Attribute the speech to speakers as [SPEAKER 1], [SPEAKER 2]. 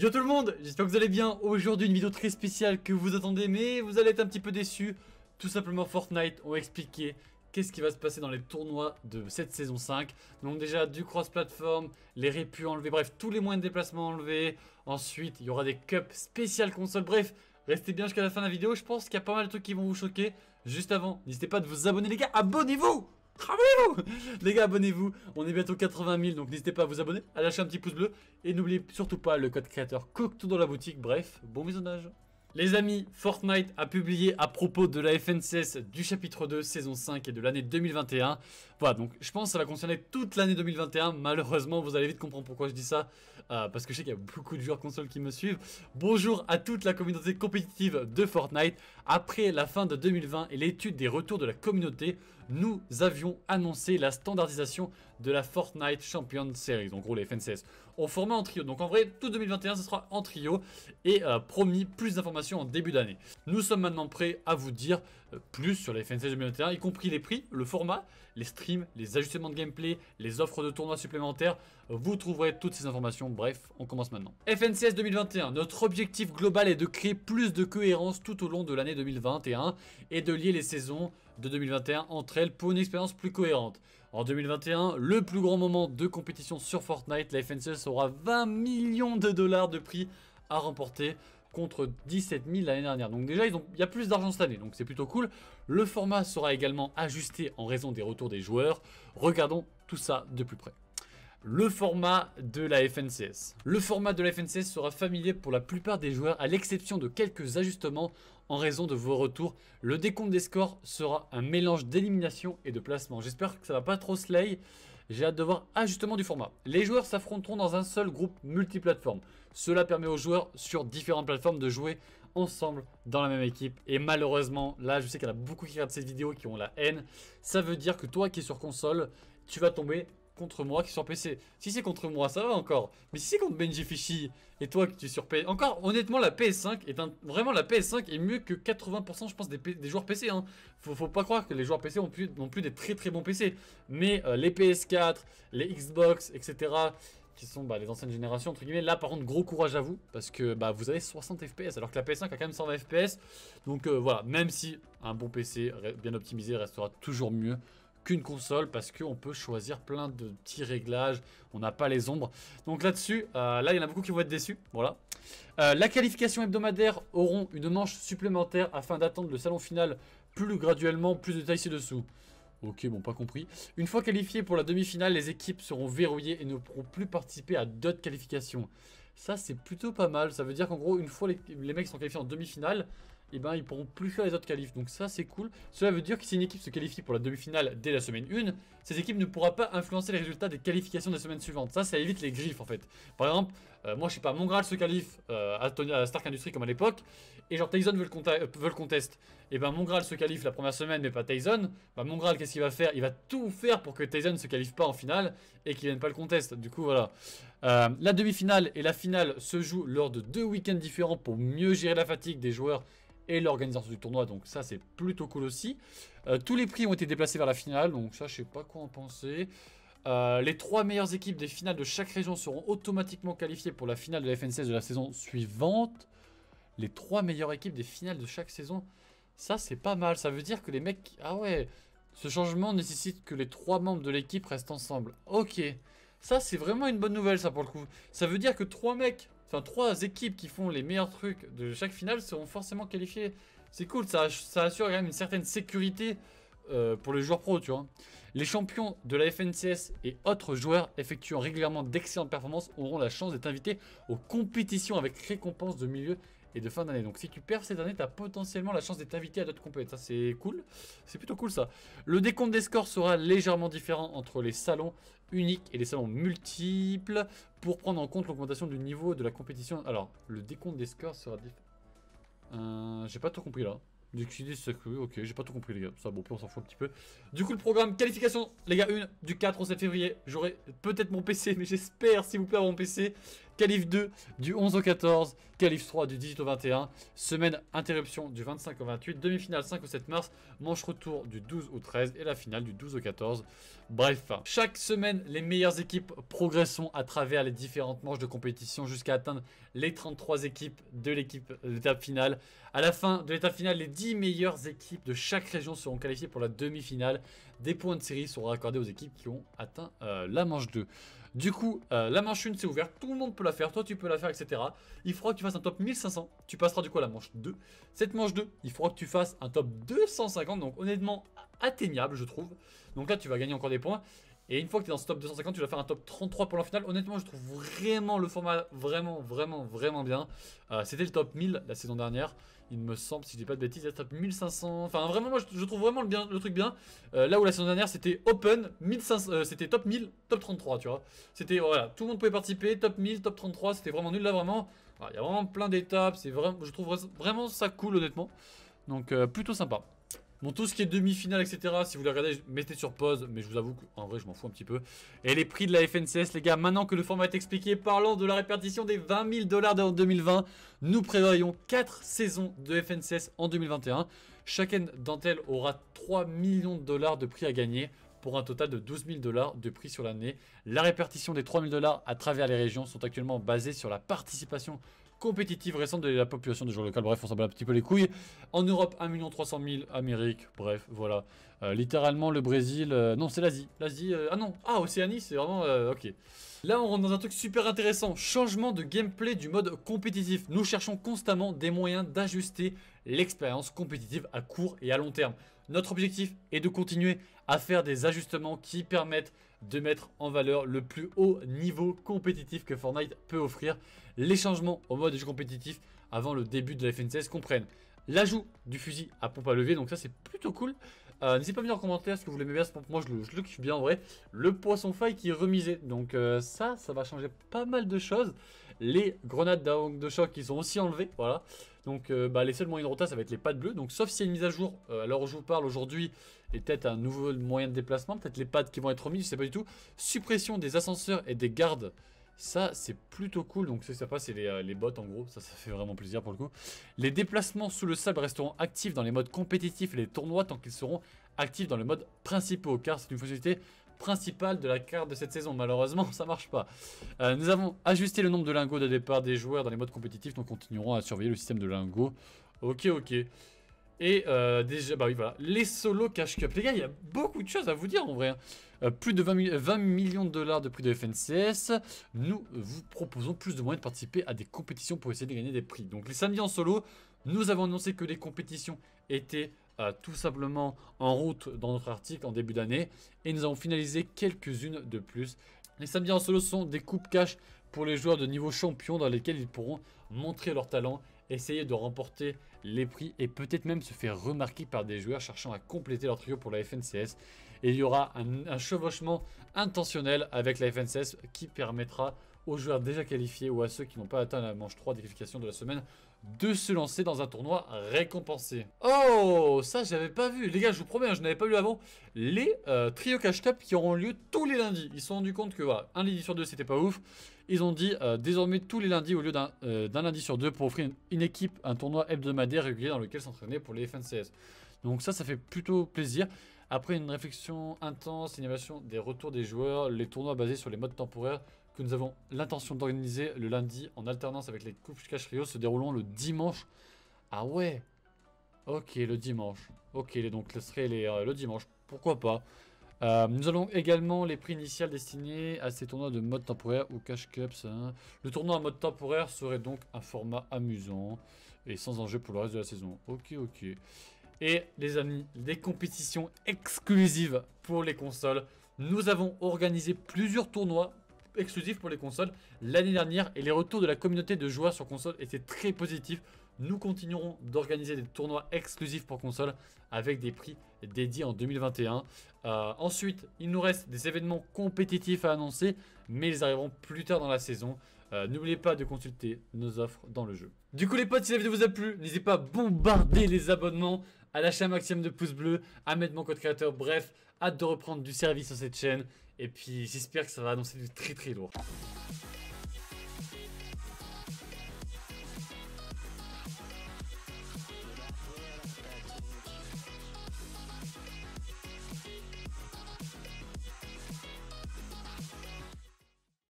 [SPEAKER 1] Yo tout le monde, j'espère que vous allez bien. Aujourd'hui une vidéo très spéciale que vous attendez mais vous allez être un petit peu déçu Tout simplement Fortnite ont expliqué qu'est-ce qui va se passer dans les tournois de cette saison 5. Donc déjà du cross-platform, les répus enlevés, bref tous les moyens de déplacement enlevés. Ensuite il y aura des cups spéciales console, bref Restez bien jusqu'à la fin de la vidéo, je pense qu'il y a pas mal de trucs qui vont vous choquer. Juste avant, n'hésitez pas à vous abonner les gars, abonnez-vous les gars, abonnez-vous. On est bientôt 80 000, donc n'hésitez pas à vous abonner, à lâcher un petit pouce bleu. Et n'oubliez surtout pas le code créateur coque dans la boutique. Bref, bon visionnage. Les amis, Fortnite a publié à propos de la FNCS du chapitre 2, saison 5 et de l'année 2021. Voilà, donc je pense que ça va concerner toute l'année 2021. Malheureusement, vous allez vite comprendre pourquoi je dis ça, euh, parce que je sais qu'il y a beaucoup de joueurs consoles qui me suivent. Bonjour à toute la communauté compétitive de Fortnite. Après la fin de 2020 et l'étude des retours de la communauté, nous avions annoncé la standardisation de la Fortnite Champion Series, en gros les FNCS, au format en trio. Donc en vrai, tout 2021, ce sera en trio et euh, promis plus d'informations en début d'année. Nous sommes maintenant prêts à vous dire euh, plus sur les FNCS 2021, y compris les prix, le format, les streams, les ajustements de gameplay, les offres de tournois supplémentaires. Vous trouverez toutes ces informations. Bref, on commence maintenant. FNCS 2021. Notre objectif global est de créer plus de cohérence tout au long de l'année 2021 et de lier les saisons de 2021 entre elles pour une expérience plus cohérente. En 2021, le plus grand moment de compétition sur Fortnite, la FNCS aura 20 millions de dollars de prix à remporter contre 17 000 l'année dernière. Donc déjà, il y a plus d'argent cette année, donc c'est plutôt cool. Le format sera également ajusté en raison des retours des joueurs. Regardons tout ça de plus près le format de la FNCS. Le format de la FNCS sera familier pour la plupart des joueurs à l'exception de quelques ajustements en raison de vos retours. Le décompte des scores sera un mélange d'élimination et de placement. J'espère que ça va pas trop slay. J'ai hâte de voir ajustement du format. Les joueurs s'affronteront dans un seul groupe multiplateforme. Cela permet aux joueurs sur différentes plateformes de jouer ensemble dans la même équipe. Et malheureusement, là, je sais qu'il y en a beaucoup qui regardent cette vidéo qui ont la haine. Ça veut dire que toi qui es sur console, tu vas tomber contre moi qui suis sur PC. Si c'est contre moi, ça va encore. Mais si c'est contre Benji Fishy et toi qui tu es sur PC, Encore, honnêtement, la PS5 est Vraiment, la PS5 est mieux que 80%, je pense, des, joueurs PC. Hein. Faut, pas croire que les joueurs PC ont plus, non plus des très très bons PC. Mais euh, les PS4, les Xbox, etc., qui sont bah, les anciennes générations, entre guillemets. Là, par contre, gros courage à vous, parce que bah, vous avez 60 FPS, alors que la PS5 a quand même 120 FPS. Donc euh, voilà, même si un bon PC bien optimisé restera toujours mieux qu'une console parce qu'on peut choisir plein de petits réglages, on n'a pas les ombres. Donc là-dessus, euh, là il y en a beaucoup qui vont être déçus, voilà. Euh, la qualification hebdomadaire auront une manche supplémentaire afin d'attendre le salon final plus graduellement, plus de détails ci-dessous. Ok, bon, pas compris. Une fois qualifiés pour la demi-finale, les équipes seront verrouillées et ne pourront plus participer à d'autres qualifications. Ça, c'est plutôt pas mal. Ça veut dire qu'en gros, une fois les, les mecs sont qualifiés en demi-finale, eh ben, ils pourront plus faire les autres qualifs. Donc ça, c'est cool. Cela veut dire que si une équipe se qualifie pour la demi-finale dès la semaine 1, ces équipes ne pourra pas influencer les résultats des qualifications des semaines suivantes. Ça, ça évite les griffes, en fait. Par exemple, euh, moi, je sais pas, Mongral se qualifie euh, à, Stark Industries comme à l'époque, et genre Tyson veut le, euh, contest. Et eh ben, Mongral se qualifie la première semaine, mais pas Tyson. Bah, Mongral, qu'est-ce qu'il va faire Il va tout faire pour que Tyson ne se qualifie pas en finale et qu'il vienne pas le contest. Du coup, voilà. la demi-finale et la finale se jouent lors de deux week-ends différents pour mieux gérer la fatigue des joueurs et l'organisation du tournoi. Donc ça, c'est plutôt cool aussi. Euh, tous les prix ont été déplacés vers la finale, donc ça, je sais pas quoi en penser. Euh, les trois meilleures équipes des finales de chaque région seront automatiquement qualifiées pour la finale de la FNCS de la saison suivante. Les trois meilleures équipes des finales de chaque saison, ça c'est pas mal. Ça veut dire que les mecs... Ah ouais, ce changement nécessite que les trois membres de l'équipe restent ensemble. Ok, ça c'est vraiment une bonne nouvelle ça pour le coup. Ça veut dire que trois mecs Enfin, trois équipes qui font les meilleurs trucs de chaque finale seront forcément qualifiées. C'est cool, ça, assure quand même une certaine sécurité euh, pour les joueurs pro, tu vois. Les champions de la FNCS et autres joueurs effectuant régulièrement d'excellentes performances auront la chance d'être invités aux compétitions avec récompenses de milieu et de fin d'année. Donc si tu perds cette année, tu as potentiellement la chance d'être invité à d'autres compétitions. c'est cool, c'est plutôt cool ça. Le décompte des scores sera légèrement différent entre les salons unique et les salons multiples pour prendre en compte l'augmentation du niveau de la compétition. Alors, le décompte des scores sera différent. Euh, j'ai pas tout compris là. Du ok, j'ai pas tout compris les gars, ça bon, on s'en fout un petit peu. Du coup le programme, qualification, les gars, une du 4 au 7 février, j'aurai peut-être mon PC, mais j'espère s'il vous plaît avoir mon PC. Calife 2 du 11 au 14, Calife 3 du 18 au 21, semaine interruption du 25 au 28, demi-finale 5 au 7 mars, manche retour du 12 au 13 et la finale du 12 au 14. Bref, chaque semaine, les meilleures équipes progresseront à travers les différentes manches de compétition jusqu'à atteindre les 33 équipes de l'équipe d'étape finale. À la fin de l'étape finale, les 10 meilleures équipes de chaque région seront qualifiées pour la demi-finale. Des points de série seront accordés aux équipes qui ont atteint euh, la manche 2. Du coup, euh, la manche 1 c'est ouvert, tout le monde peut la faire, toi tu peux la faire, etc. Il faudra que tu fasses un top 1500, tu passeras du coup à la manche 2. Cette manche 2, il faudra que tu fasses un top 250, donc honnêtement atteignable je trouve. Donc là tu vas gagner encore des points. Et une fois que tu es dans ce top 250, tu vas faire un top 33 pour la finale. Honnêtement, je trouve vraiment le format vraiment, vraiment, vraiment bien. Euh, c'était le top 1000 la saison dernière il me semble, si je dis pas de bêtises, elle 1500. Enfin, vraiment, moi, je, trouve vraiment le, bien, le truc bien. Euh, là où la saison dernière, c'était open, 1500, euh, c'était top 1000, top 33, tu vois. C'était, voilà, tout le monde pouvait participer, top 1000, top 33, c'était vraiment nul là, vraiment. Il y a vraiment plein d'étapes, c'est vraiment, je trouve vraiment ça cool, honnêtement. Donc, euh, plutôt sympa. Bon, tout ce qui est demi-finale, etc., si vous les regardez, mettez sur pause. Mais je vous avoue qu'en vrai, je m'en fous un petit peu. Et les prix de la FNCS, les gars, maintenant que le format est expliqué, parlons de la répartition des 20 000 dollars en 2020, nous prévoyons 4 saisons de FNCS en 2021. Chacune d'entre elles aura 3 millions de dollars de prix à gagner pour un total de 12 000 dollars de prix sur l'année. La répartition des 3 000 dollars à travers les régions sont actuellement basées sur la participation compétitive récente de la population des joueurs locaux. Bref, on s'en bat un petit peu les couilles. En Europe, 1 300 000. Amérique, bref, voilà. Euh, littéralement, le Brésil... Euh, non, c'est l'Asie. L'Asie... Euh, ah non Ah, Océanie, c'est vraiment... ok. Là, on rentre dans un truc super intéressant. Changement de gameplay du mode compétitif. Nous cherchons constamment des moyens d'ajuster l'expérience compétitive à court et à long terme. Notre objectif est de continuer à faire des ajustements qui permettent de mettre en valeur le plus haut niveau compétitif que Fortnite peut offrir. Les changements au mode jeu compétitif avant le début de la FN16 comprennent l'ajout du fusil à pompe à levier, donc ça c'est plutôt cool. Euh, n'hésitez pas à me dire en commentaire ce que vous l'aimez bien, moi je le, je kiffe bien en vrai. Le poisson faille qui est remisé, donc euh, ça, ça va changer pas mal de choses. Les grenades de choc, qui sont aussi enlevées, voilà. Donc euh, bah, les seuls moyens de rota, ça va être les pattes bleues. Donc sauf s'il y a une mise à jour, alors euh, je vous parle aujourd'hui, et peut-être un nouveau moyen de déplacement, peut-être les pattes qui vont être remis, je sais pas du tout. Suppression des ascenseurs et des gardes. Ça, c'est plutôt cool. Donc, ça, ça c'est les, euh, les bottes en gros. Ça, ça fait vraiment plaisir pour le coup. Les déplacements sous le sable resteront actifs dans les modes compétitifs et les tournois tant qu'ils seront actifs dans les modes principaux. Car c'est une fonctionnalité principal de la carte de cette saison. Malheureusement, ça marche pas. Euh, nous avons ajusté le nombre de lingots de départ des joueurs dans les modes compétitifs, donc continuerons à surveiller le système de lingots. Ok, ok. Et euh, déjà, bah oui, voilà, les solos cash cup. Les gars, il y a beaucoup de choses à vous dire en vrai. Hein. Euh, plus de 20, 20, millions de dollars de prix de FNCS. Nous vous proposons plus de moyens de participer à des compétitions pour essayer de gagner des prix. Donc les samedis en solo, nous avons annoncé que les compétitions étaient euh, tout simplement en route dans notre article en début d'année. Et nous avons finalisé quelques-unes de plus. Les samedis en solo sont des coupes cash pour les joueurs de niveau champion dans lesquels ils pourront montrer leur talent, essayer de remporter les prix et peut-être même se faire remarquer par des joueurs cherchant à compléter leur trio pour la FNCS. Et il y aura un chevauchement intentionnel avec la FNCS qui permettra aux joueurs déjà qualifiés ou à ceux qui n'ont pas atteint la manche 3 des qualifications de la semaine de se lancer dans un tournoi récompensé. Oh, ça j'avais pas vu. Les gars, je vous promets, hein, je n'avais pas vu avant les euh, trio cash cup qui auront lieu tous les lundis. Ils se sont rendus compte que voilà, un lundi sur deux, c'était pas ouf. Ils ont dit euh, désormais tous les lundis au lieu d'un euh, lundi sur deux pour offrir une, équipe un tournoi hebdomadaire régulier dans lequel s'entraîner pour les FNCS. Donc ça, ça fait plutôt plaisir. Après une réflexion intense, l'innovation des retours des joueurs, les tournois basés sur les modes temporaires nous avons l'intention d'organiser le lundi en alternance avec les coupes cash Rio se déroulant le dimanche. Ah ouais Ok, le dimanche. Ok, donc ce serait euh, le dimanche. Pourquoi pas euh, nous allons également les prix initials destinés à ces tournois de mode temporaire ou cash cups. Hein. Le tournoi en mode temporaire serait donc un format amusant et sans enjeu pour le reste de la saison. Ok, ok. Et les amis, des compétitions exclusives pour les consoles. Nous avons organisé plusieurs tournois exclusif pour les consoles l'année dernière et les retours de la communauté de joueurs sur console étaient très positifs. Nous continuerons d'organiser des tournois exclusifs pour console avec des prix dédiés en 2021. Euh, ensuite, il nous reste des événements compétitifs à annoncer, mais ils arriveront plus tard dans la saison. Euh, n'oubliez pas de consulter nos offres dans le jeu. Du coup les potes, si la vidéo vous a plu, n'hésitez pas à bombarder les abonnements, à lâcher un maximum de pouces bleus, à mettre mon code créateur, bref, Hâte de reprendre du service sur cette chaîne. Et puis j'espère que ça va annoncer du très très lourd.